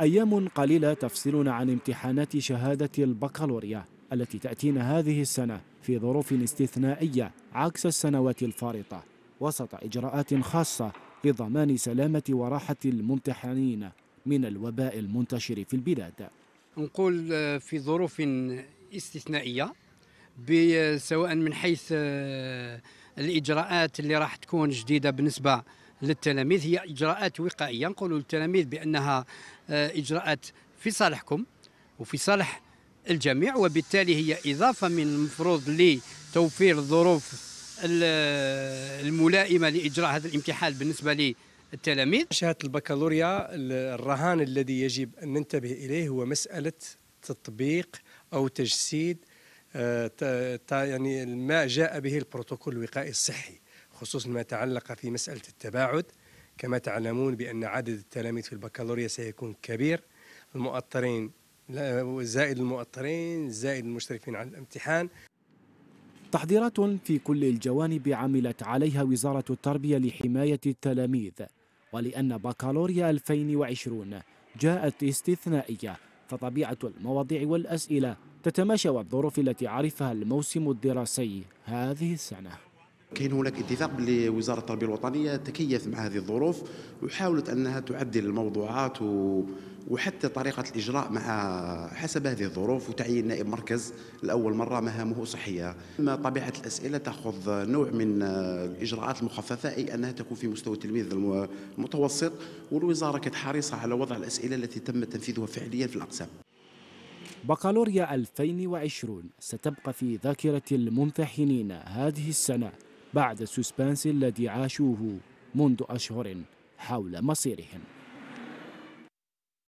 أيام قليلة تفصلنا عن امتحانات شهادة البكالوريا التي تأتينا هذه السنة في ظروف استثنائية عكس السنوات الفارطة وسط إجراءات خاصة لضمان سلامة وراحة الممتحنين من الوباء المنتشر في البلاد نقول آه، في ظروف استثنائية آه، سواء من حيث آه، الاجراءات اللي راح تكون جديده بالنسبه للتلاميذ هي اجراءات وقائيه نقولوا للتلاميذ بانها آه، اجراءات في صالحكم وفي صالح الجميع وبالتالي هي اضافه من المفروض لتوفير الظروف الملائمه لاجراء هذا الامتحان بالنسبه للتلاميذ شهاده البكالوريا الرهان الذي يجب ان ننتبه اليه هو مساله تطبيق او تجسيد آه، يعني ما جاء به البروتوكول الوقائي الصحي خصوصا ما تعلق في مسألة التباعد كما تعلمون بأن عدد التلاميذ في البكالوريا سيكون كبير المؤطرين زائد المؤطرين زائد المشرفين على الامتحان تحضيرات في كل الجوانب عملت عليها وزارة التربية لحماية التلاميذ ولأن بكالوريا 2020 جاءت استثنائية فطبيعة المواضيع والأسئلة تتماشى الظروف التي عرفها الموسم الدراسي هذه السنة كاين هناك اتفاق باللي وزاره التربيه الوطنيه تكيفت مع هذه الظروف وحاولت انها تعدل الموضوعات و... وحتى طريقه الاجراء مع حسب هذه الظروف وتعيين نائب مركز لاول مره مهامه صحيه. اما طبيعه الاسئله تاخذ نوع من آه، الاجراءات المخففه اي انها تكون في مستوى التلميذ المتوسط والوزاره كانت حريصه على وضع الاسئله التي تم تنفيذها فعليا في الاقسام. بكالوريا 2020 ستبقى في ذاكرة الممتحنين هذه السنة بعد السسبانس الذي عاشوه منذ أشهر حول مصيرهم